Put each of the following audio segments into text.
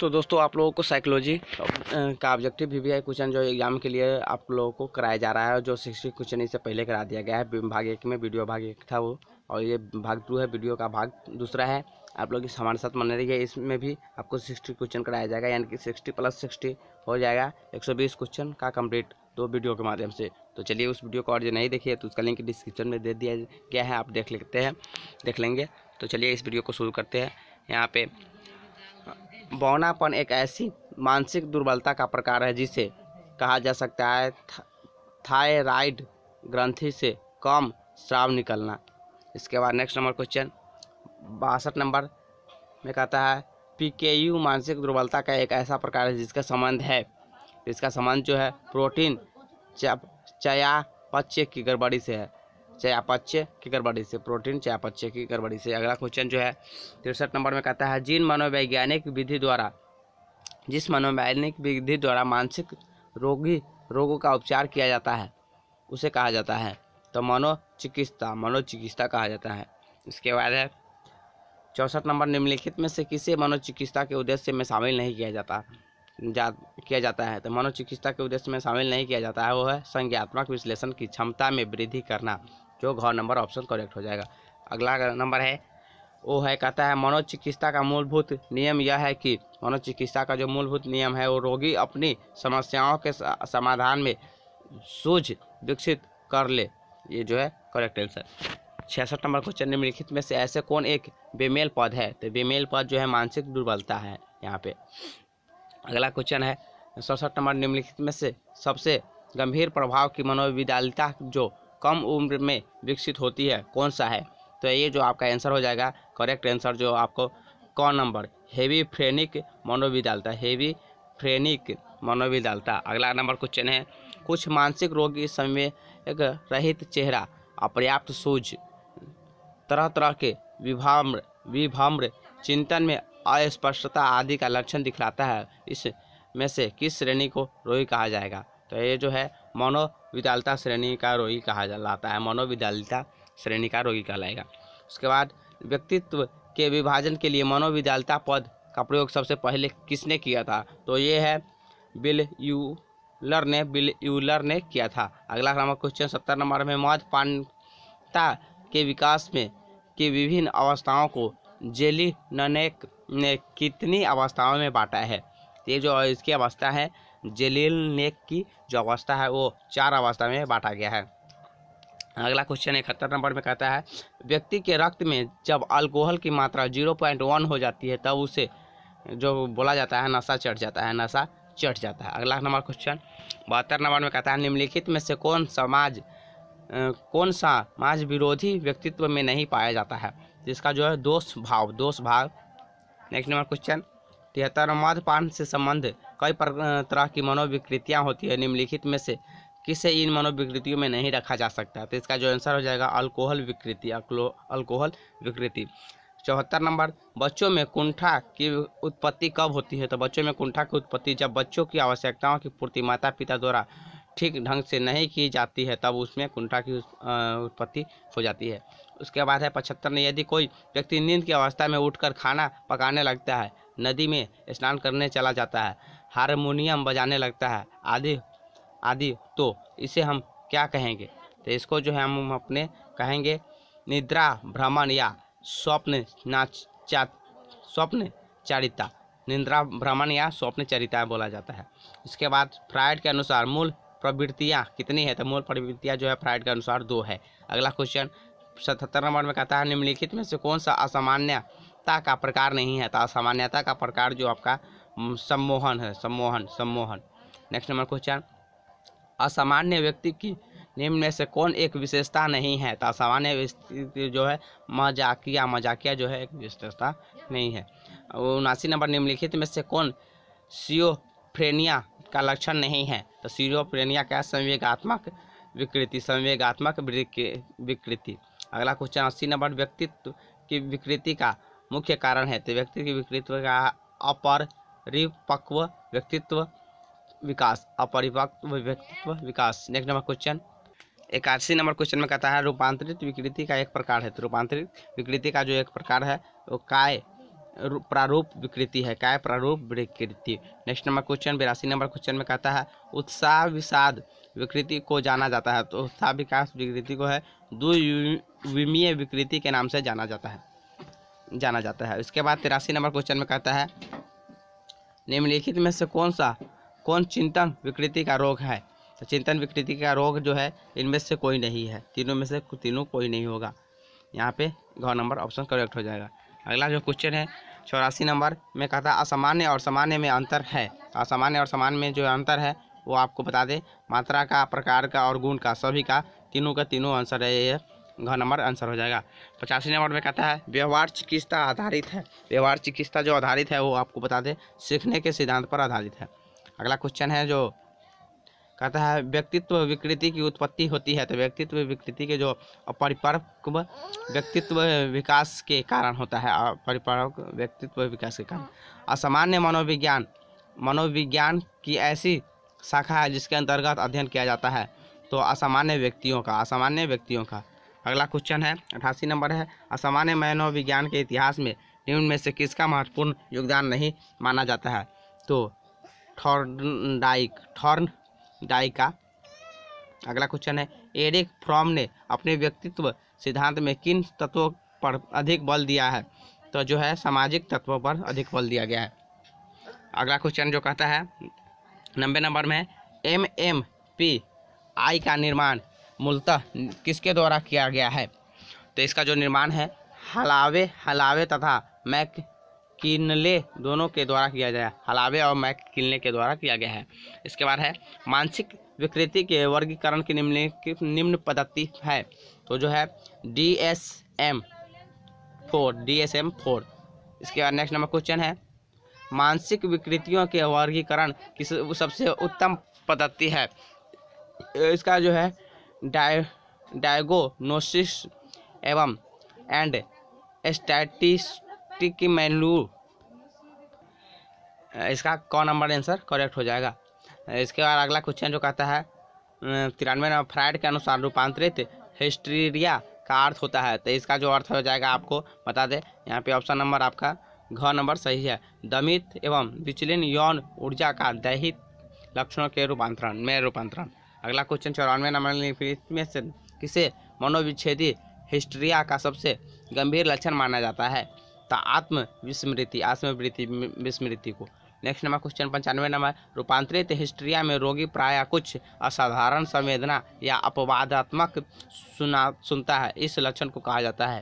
तो दोस्तों आप लोगों को साइकोलॉजी का ऑब्जेक्टिव भी, वी है क्वेश्चन जो एग्जाम के लिए आप लोगों को कराया जा रहा है जो सिक्सटी क्वेश्चन इससे पहले करा दिया गया है भाग एक में वीडियो भाग एक था वो और ये भाग टू है वीडियो का भाग दूसरा है आप लोग इस हमारे साथ रही है इसमें भी आपको सिक्सटी क्वेश्चन कराया जाएगा यानी कि सिक्सटी प्लस सिक्सटी हो जाएगा एक सौ बीस क्वेश्चन का कम्प्लीट दो वीडियो के माध्यम से तो चलिए उस वीडियो को और जो नहीं देखिए तो उसका लिंक डिस्क्रिप्शन में दे दिया गया है आप देख लेते हैं देख लेंगे तो चलिए इस वीडियो को शुरू करते हैं यहाँ पे बौनापन एक ऐसी मानसिक दुर्बलता का प्रकार है जिसे कहा जा सकता है थायराइड ग्रंथि से कम श्राव निकलना इसके बाद नेक्स्ट नंबर क्वेश्चन बासठ नंबर में कहता है पीकेयू मानसिक दुर्बलता का एक ऐसा प्रकार है जिसका संबंध है इसका संबंध जो है प्रोटीन चया चयापच्य की गड़बड़ी से है चाहे अपाच्य की गड़बड़ी से प्रोटीन चाहे अपाच्य की गड़बड़ी से अगला क्वेश्चन जो है तिरसठ नंबर में कहता है जिन मनोवैज्ञानिक विधि द्वारा जिस मनोवैज्ञानिक विधि द्वारा मानसिक रोगी रोगों का उपचार किया जाता है उसे कहा जाता है तो मनोचिकित्सा मनोचिकित्सा कहा जाता है इसके बाद है चौंसठ नंबर निम्नलिखित में से किसे मनोचिकित्सा के उद्देश्य में शामिल नहीं किया जाता जा किया जाता है तो मनोचिकित्सा के उद्देश्य में शामिल नहीं किया जाता है वो है संज्ञात्मक विश्लेषण की क्षमता में वृद्धि करना जो घर नंबर ऑप्शन करेक्ट हो जाएगा अगला नंबर है वो है कहता है मनोचिकित्सा का मूलभूत नियम यह है कि मनोचिकित्सा का जो मूलभूत नियम है वो रोगी अपनी समस्याओं के समाधान में सूझ विकसित कर ले ये जो है करेक्ट आंसर छियासठ नंबर क्वेश्चन निम्नलिखित में से ऐसे कौन एक बेमेल पद है तो बेमेल पद जो है मानसिक दुर्बलता है यहाँ पे अगला क्वेश्चन है सड़सठ नंबर निम्नलिखित में से सबसे गंभीर प्रभाव की मनोविद्यालता जो कम उम्र में विकसित होती है कौन सा है तो ये जो आपका आंसर हो जाएगा करेक्ट आंसर जो आपको कौन नंबर हेवी फ्रेनिक मनोविदालता हेवी फ्रेनिक मनोविदालता अगला नंबर क्वेश्चन है कुछ मानसिक रोगी एक रहित चेहरा अपर्याप्त सूझ तरह तरह के विभाम्र विभम्र चिंतन में अस्पष्टता आदि का लक्षण दिखलाता है इस में से किस श्रेणी को रोगी कहा जाएगा तो ये जो है मनोविद्यालता श्रेणी का रोगी कहा जाता है मनोविद्यालता श्रेणी का रोगी कहलाएगा उसके बाद व्यक्तित्व के विभाजन के लिए मनोविद्यालता पद का प्रयोग सबसे पहले किसने किया था तो ये है बिल यू लर ने बिल यूलर ने किया था अगला नंबर क्वेश्चन सत्तर नंबर में मौत पानता के विकास में की विभिन्न अवस्थाओं को जेली ननेक ने कितनी अवस्थाओं में बांटा है ये जो इसकी अवस्था है जेलिल नेक की जो अवस्था है वो चार अवस्था में बांटा गया है अगला क्वेश्चन इकहत्तर नंबर में कहता है व्यक्ति के रक्त में जब अल्कोहल की मात्रा जीरो पॉइंट वन हो जाती है तब उसे जो बोला जाता है नशा चढ़ जाता है नशा चढ़ जाता है अगला नंबर क्वेश्चन बहत्तर नंबर में कहता है निम्नलिखित में से कौन समाज कौन सा समाज विरोधी व्यक्तित्व में नहीं पाया जाता है जिसका जो है दोष भाव दोष भाव नेक्स्ट नंबर क्वेश्चन यह तमदपान से संबंध कई तरह की मनोविकृतियाँ होती है निम्नलिखित में से किसे इन मनोविकृतियों में नहीं रखा जा सकता तो इसका जो आंसर हो जाएगा अल्कोहल विकृति अल्कोहल विकृति चौहत्तर नंबर बच्चों में कुंठा की उत्पत्ति कब होती है तो बच्चों में कुंठा की उत्पत्ति जब बच्चों की आवश्यकताओं की पूर्ति माता पिता द्वारा ठीक ढंग से नहीं की जाती है तब उसमें कुंठा की उत्पत्ति हो जाती है उसके बाद है पचहत्तर में यदि कोई व्यक्ति नींद की अवस्था में उठकर खाना पकाने लगता है नदी में स्नान करने चला जाता है हारमोनियम बजाने लगता है आदि आदि तो इसे हम क्या कहेंगे तो इसको जो है हम अपने कहेंगे निद्रा भ्रमण या स्वप्न नाचा स्वप्न चारिता निद्रा भ्रमण या स्वप्न चरिता बोला जाता है इसके बाद फ्राइड के अनुसार मूल प्रवृत्तियाँ कितनी है तो मूल प्रवृत्तियाँ जो है फ्राइड के अनुसार दो है अगला क्वेश्चन सतहत्तर नंबर में कहता है निम्नलिखित में से कौन सा असामान्यता का प्रकार नहीं है तो असामान्यता का प्रकार जो आपका सम्मोहन है सम्मोहन सम्मोहन नेक्स्ट नंबर क्वेश्चन असामान्य व्यक्ति की निम्न में से कौन एक विशेषता नहीं है तो असामान्य जो है मजाकिया मजाकिया जो है एक विशेषता नहीं है उनासी नंबर निम्नलिखित में से कौन सियोफ्रेनिया का लक्षण नहीं है तो सीरोप्रेनिया क्या संवेगात्मक विकृति संवेगात्मक विकृति अगला क्वेश्चन अस्सी नंबर व्यक्तित्व की विकृति का मुख्य कारण है तो व्यक्ति की विकृति का अपरिपक्व व्यक्तित्व विकास अपरिपक्व व्यक्तित्व विकास नेक्स्ट नंबर क्वेश्चन इक्यासी नंबर क्वेश्चन में कहता है रूपांतरित विकृति का एक प्रकार है तो रूपांतरित विकृति का जो एक प्रकार है वो काय प्रारूप विकृति है क्या है प्रारूप विकृति नेक्स्ट नंबर क्वेश्चन बिरासी नंबर क्वेश्चन में कहता है उत्साह विषाद विकृति को जाना जाता है तो उत्साह विकास विकृति को है द्विविमीय विकृति के नाम से जाना जाता है जाना जाता है उसके बाद तिरासी नंबर क्वेश्चन में कहता है निम्नलिखित में से कौन सा कौन चिंतन विकृति का रोग है तो चिंतन विकृति का रोग जो है इनमें से कोई नहीं है तीनों में से तीनों कोई नहीं होगा यहाँ पे घर नंबर ऑप्शन करेक्ट हो जाएगा अगला जो क्वेश्चन है चौरासी नंबर में कहा था असामान्य और सामान्य में अंतर है असामान्य और सामान्य में जो अंतर है वो आपको बता दें मात्रा का प्रकार का और गुण का सभी का तीनों का तीनों आंसर है ये घ नंबर आंसर हो जाएगा पचासी नंबर में कहता है व्यवहार चिकित्सा आधारित है व्यवहार चिकित्सा जो आधारित है वो आपको बता दें सीखने के सिद्धांत पर आधारित है अगला क्वेश्चन है जो कहता है व्यक्तित्व विकृति की उत्पत्ति होती है तो व्यक्तित्व विकृति के जो अपरिपक्व व्यक्तित्व विकास के कारण होता है अपरिपक्व व्यक्तित्व विकास के कारण असामान्य मनोविज्ञान मनोविज्ञान की ऐसी शाखा है जिसके अंतर्गत अध्ययन किया जाता है तो असामान्य व्यक्तियों का असामान्य व्यक्तियों का अगला क्वेश्चन है अठासी नंबर है असामान्य मनोविज्ञान के इतिहास में निम्न में से किसका महत्वपूर्ण योगदान नहीं माना जाता है तो डाइक थॉर्न डाई का अगला क्वेश्चन है एरिक फ्रॉम ने अपने व्यक्तित्व सिद्धांत में किन तत्वों पर अधिक बल दिया है तो जो है सामाजिक तत्वों पर अधिक बल दिया गया है अगला क्वेश्चन जो कहता है नब्बे नंबर में एम एम पी आई का निर्माण मूलतः किसके द्वारा किया गया है तो इसका जो निर्माण है हलावे हलावे तथा मैक किनले दोनों के द्वारा किया गया हलावे और मैक किनले के द्वारा किया गया है इसके बाद है मानसिक विकृति के वर्गीकरण की निम्न निम्न पद्धति है तो जो है D S M four D S M four इसके बाद नेक्स्ट नंबर क्वेश्चन है मानसिक विकृतियों के वर्गीकरण की सबसे उत्तम पद्धति है इसका जो है डाय डायगोनोसिस एवं एंड स्टैटिस की मैनलू इसका कौन नंबर आंसर करेक्ट हो जाएगा इसके बाद अगला क्वेश्चन जो कहता है तिरानवे नंबर फ्राइड के अनुसार रूपांतरित हिस्ट्रीरिया का अर्थ होता है तो इसका जो अर्थ हो जाएगा आपको बता दें यहाँ पे ऑप्शन नंबर आपका घ नंबर सही है दमित एवं विचलिन यौन ऊर्जा का दैहिक लक्षणों के रूपांतरण में रूपांतरण अगला क्वेश्चन चौरानवे नंबर में से किसे मनोविच्छेदी हिस्ट्रिया का सबसे गंभीर लक्षण माना जाता है आत्म विस्मृति आत्मवृत्ति विस्मृति को नेक्स्ट नंबर क्वेश्चन पंचानवे नंबर रूपांतरित हिस्ट्रिया में रोगी प्राय कुछ असाधारण संवेदना या अपवादात्मक सुना सुनता है इस लक्षण को कहा जाता है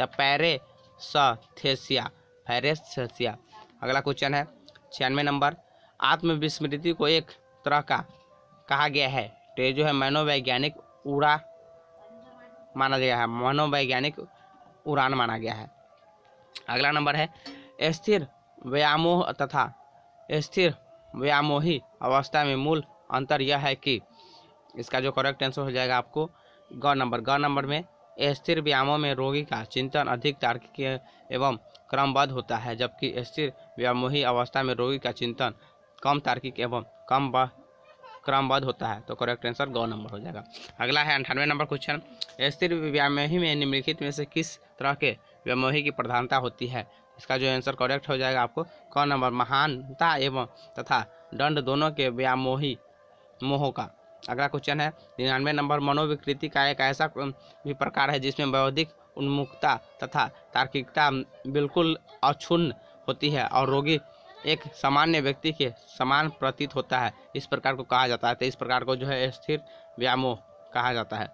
द पैरे पैरेसथेसिया पैरेसथेसिया अगला क्वेश्चन है छियानवे नंबर आत्मविस्मृति को एक तरह का कहा गया है तो ये जो है मनोवैज्ञानिक उड़ा माना गया है मनोवैज्ञानिक उड़ान माना गया है अगला नंबर है स्थिर व्यामोह तथा स्थिर व्यामोही अवस्था में मूल अंतर यह है कि इसका जो करेक्ट आंसर हो जाएगा आपको ग नंबर ग नंबर में स्थिर व्यामोह में रोगी का चिंतन अधिक तार्किक एवं क्रमबद्ध होता है जबकि स्थिर व्यामोही अवस्था में रोगी का चिंतन कम तार्किक एवं कम क्रमबद्ध होता है तो करेक्ट आंसर गौ नंबर हो जाएगा अगला है अंठानवे नंबर क्वेश्चन स्थिर व्यामोही में निम्नलिखित में से किस तरह के व्यामोही की प्रधानता होती है इसका जो आंसर करेक्ट हो जाएगा आपको क नंबर महानता एवं तथा दंड दोनों के व्यामोही मोह का अगला क्वेश्चन है निन्यानवे नंबर मनोविकृति का एक ऐसा भी प्रकार है जिसमें बौद्धिक उन्मुखता तथा तार्किकता बिल्कुल अक्षुण्ण होती है और रोगी एक सामान्य व्यक्ति के समान प्रतीत होता है इस प्रकार को कहा जाता है तो इस प्रकार को जो है स्थिर व्यामोह कहा जाता है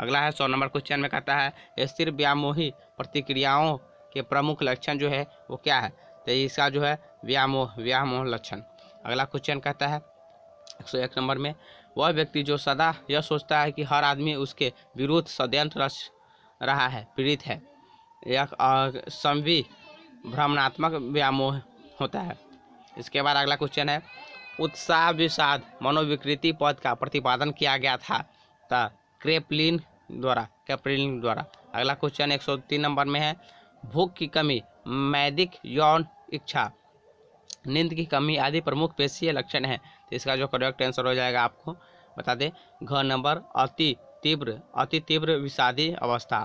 अगला है सौ नंबर क्वेश्चन में कहता है स्थिर व्यामोही प्रतिक्रियाओं के प्रमुख लक्षण जो है वो क्या है तो इसका जो है व्यामोह व्यामोह लक्षण अगला क्वेश्चन कहता है एक सौ एक नंबर में वह व्यक्ति जो सदा यह सोचता है कि हर आदमी उसके विरुद्ध षड्यंत्र रच रहा है पीड़ित है यह संवी भ्रमणात्मक व्यामोह होता है इसके बाद अगला क्वेश्चन है उत्साह विषाद मनोविकृति पद का प्रतिपादन किया गया था क्रेपलिन द्वारा कैप्रिलिन द्वारा अगला क्वेश्चन 103 नंबर में है भूख की कमी मैदिक यौन इच्छा नींद की कमी आदि प्रमुख पेशीय लक्षण है तो इसका जो करेक्ट आंसर हो जाएगा आपको बता दें घ नंबर अति तीव्र अति तीव्र विषादी अवस्था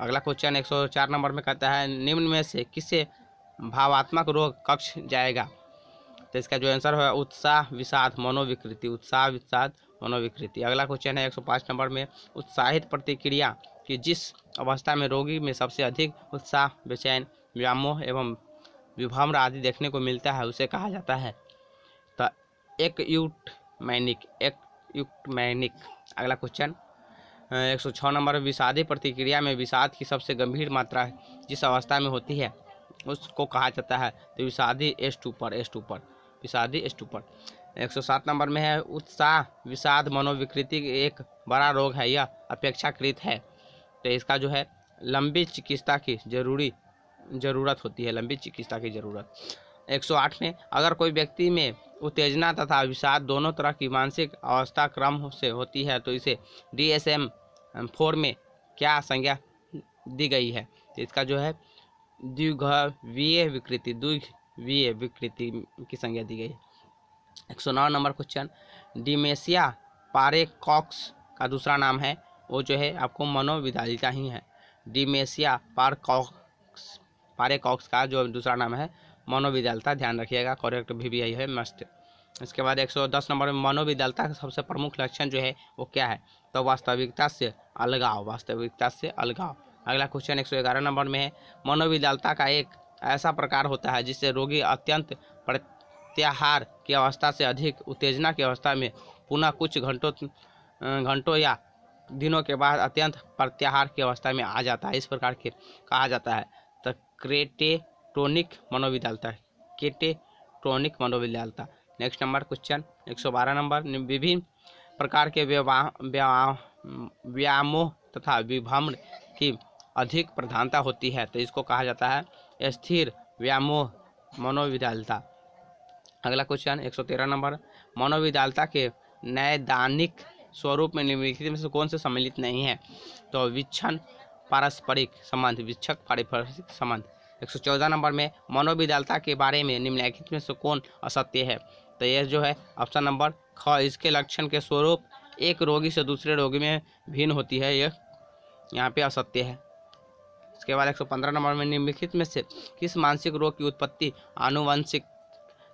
अगला क्वेश्चन 104 नंबर में कहता है निम्न में से किसे भावात्मक रोग कक्ष जाएगा तो इसका जो आंसर होगा उत्साह विषाद मनोविकृति उत्साह विषाद मनोविकृति अगला क्वेश्चन है 105 नंबर में उत्साहित प्रतिक्रिया कि जिस अवस्था में रोगी में सबसे अधिक उत्साह बेचैन व्यामोह एवं विभम्र आदि देखने को मिलता है उसे कहा जाता है तो एक यूट मैनिक एक यूट मैनिक अगला क्वेश्चन एक सौ छः नंबर विषादी प्रतिक्रिया में विषाद की सबसे गंभीर मात्रा जिस अवस्था में होती है उसको कहा जाता है तो विषादी एस टू पर एस टू पर विषादी एस टू पर 107 नंबर में है उत्साह विषाद मनोविकृति एक बड़ा रोग है यह अपेक्षाकृत है तो इसका जो है लंबी चिकित्सा की जरूरी ज़रूरत होती है लंबी चिकित्सा की ज़रूरत 108 में अगर कोई व्यक्ति में उत्तेजना तथा विषाद दोनों तरह की मानसिक अवस्था क्रम से होती है तो इसे डी एस एम फोर में क्या संज्ञा दी गई है तो इसका जो है द्विघवीय विकृति द्विघवीय विकृति की संज्ञा दी गई है एक सौ नौ नंबर क्वेश्चन डिमेसिया पारे कॉक्स का दूसरा नाम है वो जो है आपको मनोविदालिता ही है डिमेसिया पार कॉक्स पारे कॉक्स का जो दूसरा नाम है मनोविदालता ध्यान रखिएगा करेक्ट भी, भी यही है मस्त इसके बाद एक सौ दस नंबर में मनोविदालता का सबसे प्रमुख लक्षण जो है वो क्या है तो वास्तविकता से अलगाव वास्तविकता से अलगाव अगला क्वेश्चन ग्यारह नंबर में है मनोविदालता का एक ऐसा प्रकार होता है जिससे रोगी अत्यंत प्रत्याहार की अवस्था से अधिक उत्तेजना की अवस्था में पुनः कुछ घंटों घंटों या दिनों के बाद अत्यंत प्रत्याहार की अवस्था में आ जाता है इस प्रकार के कहा जाता है तो क्रेटेटोनिक मनोविद्यालता केटेटोनिक मनोविद्यालता नेक्स्ट नंबर क्वेश्चन 112 नंबर विभिन्न प्रकार के व्यायामों तथा विभ्रम की अधिक प्रधानता होती है तो इसको कहा जाता है स्थिर व्यामोह मनोविद्यालता अगला क्वेश्चन 113 नंबर मनोविद्यालता के नैदानिक स्वरूप में निम्नलिखित में से कौन से सम्मिलित नहीं है तो विच्छन पारस्परिक संबंध विच्छक पारस्परिक संबंध 114 नंबर में मनोविद्यालता के बारे में निम्नलिखित में से कौन असत्य है तो यह जो है ऑप्शन नंबर ख इसके लक्षण के स्वरूप एक रोगी से दूसरे रोगी में भिन्न होती है यह यहाँ पे असत्य है इसके बाद 115 नंबर में निम्नलिखित में से किस मानसिक रोग की उत्पत्ति आनुवंशिक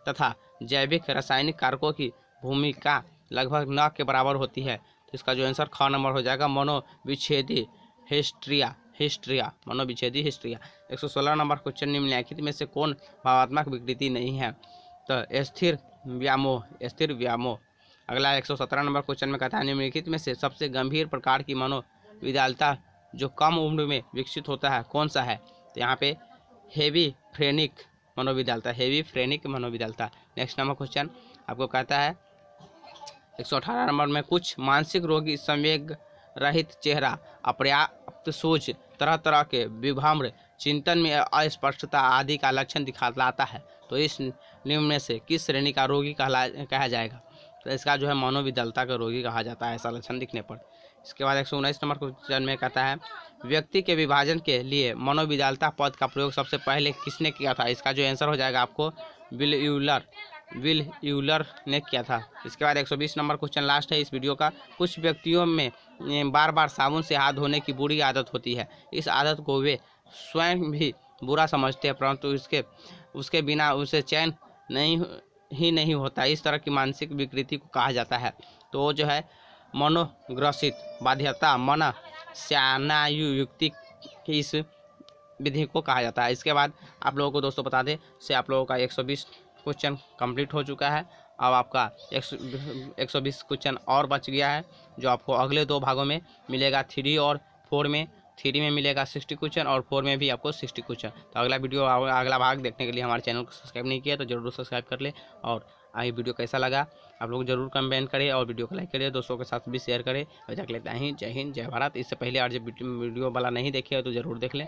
तथा जैविक रासायनिक कारकों की भूमिका लगभग न के बराबर होती है तो इसका जो आंसर ख नंबर हो जाएगा मनोविच्छेदी हिस्ट्रिया हिस्ट्रिया मनोविच्छेदी हिस्ट्रिया एक सौ सोलह नंबर क्वेश्चन निम्नलिखित में से कौन भावात्मक विकृति नहीं है तो स्थिर व्यामोह स्थिर व्यामोह अगला एक सौ सत्रह नंबर क्वेश्चन में कथा निम्नलिखित में से सबसे गंभीर प्रकार की मनोविदालता जो कम उम्र में विकसित होता है कौन सा है तो यहाँ पे हेवी फ्रेनिक मनोविद्यालता हेवी फ्रेनिक मनोविद्यालता नेक्स्ट नंबर क्वेश्चन आपको कहता है एक सौ अठारह नंबर में कुछ मानसिक रोगी संवेग रहित चेहरा अपर्याप्त सोच तरह तरह के विभ्रम चिंतन में अस्पष्टता आदि का लक्षण दिखाता है तो इस निम्न से किस श्रेणी का रोगी कहला कहा जाएगा तो इसका जो है मनोविदलता का रोगी कहा जाता है ऐसा लक्षण दिखने पर इसके बाद एक नंबर क्वेश्चन में कहता है व्यक्ति के विभाजन के लिए मनोविदालता पद का प्रयोग सबसे पहले किसने किया था इसका जो आंसर हो जाएगा आपको विल यूलर विल यूलर ने किया था इसके बाद 120 नंबर क्वेश्चन लास्ट है इस वीडियो का कुछ व्यक्तियों में बार बार साबुन से हाथ धोने की बुरी आदत होती है इस आदत को वे स्वयं भी बुरा समझते हैं परंतु इसके उसके बिना उसे चैन नहीं ही नहीं होता इस तरह की मानसिक विकृति को कहा जाता है तो जो है मनोग्रसित बाध्यता मन श्यानायु युक्ति इस विधि को कहा जाता है इसके बाद आप लोगों को दोस्तों बता दें से आप लोगों का 120 क्वेश्चन कंप्लीट हो चुका है अब आपका एक सौ बीस क्वेश्चन और बच गया है जो आपको अगले दो भागों में मिलेगा थ्री और फोर में थ्री में मिलेगा सिक्सटी क्वेश्चन और फोर में भी आपको सिक्सटी क्वेश्चन तो अगला वीडियो अगला भाग देखने के लिए हमारे चैनल को सब्सक्राइब नहीं किया तो जरूर सब्सक्राइब कर ले और आई वीडियो कैसा लगा आप लोग जरूर कमेंट करें और वीडियो को लाइक करें दोस्तों के साथ भी शेयर करें और जब लेते हैं जय हिंद जय भारत इससे पहले आज जब वीडियो वाला नहीं देखे तो ज़रूर देख लें